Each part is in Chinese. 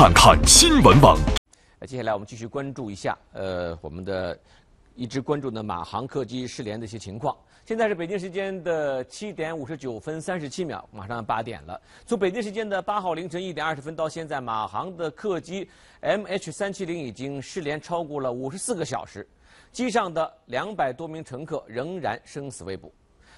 看看新闻网。那接下来，我们继续关注一下，呃，我们的一直关注的马航客机失联的一些情况。现在是北京时间的七点五十九分三十七秒，马上八点了。从北京时间的八号凌晨一点二十分到现在，马航的客机 MH 三七零已经失联超过了五十四个小时，机上的两百多名乘客仍然生死未卜。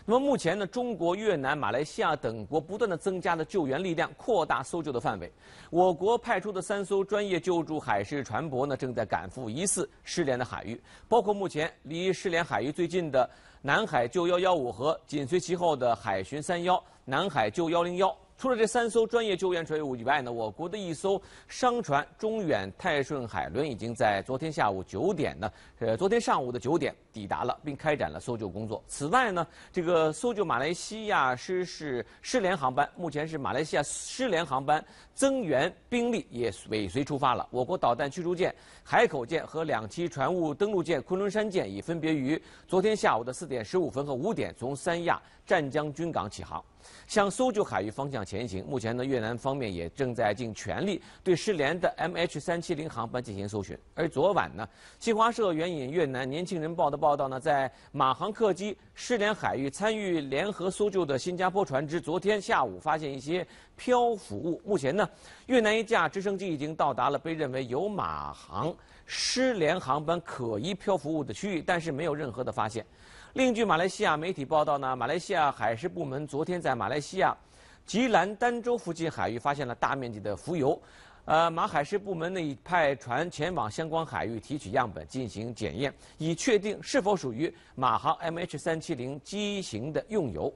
那么目前呢，中国、越南、马来西亚等国不断的增加了救援力量，扩大搜救的范围。我国派出的三艘专业救助海事船舶呢，正在赶赴疑似失联的海域，包括目前离失联海域最近的南海救幺幺五和紧随其后的海巡三幺、南海救幺零幺。除了这三艘专业救援船以外呢，我国的一艘商船“中远泰顺海轮”已经在昨天下午九点呢，呃，昨天上午的九点抵达了，并开展了搜救工作。此外呢，这个搜救马来西亚失事失联航班，目前是马来西亚失联航班增援兵力也尾随出发了。我国导弹驱逐舰“海口舰”和两栖船坞登陆舰“昆仑山舰”已分别于昨天下午的四点十五分和五点从三亚湛江军港起航。向搜救海域方向前行。目前呢，越南方面也正在尽全力对失联的 MH370 航班进行搜寻。而昨晚呢，新华社援引越南《年轻人报》的报道呢，在马航客机失联海域，参与联合搜救的新加坡船只昨天下午发现一些漂浮物。目前呢，越南一架直升机已经到达了被认为有马航失联航班可疑漂浮物的区域，但是没有任何的发现。另据马来西亚媒体报道呢，马来西亚海事部门昨天在马来西亚吉兰丹州附近海域发现了大面积的浮油，呃，马海事部门呢已派船前往相关海域提取样本进行检验，以确定是否属于马航 MH370 机型的用油。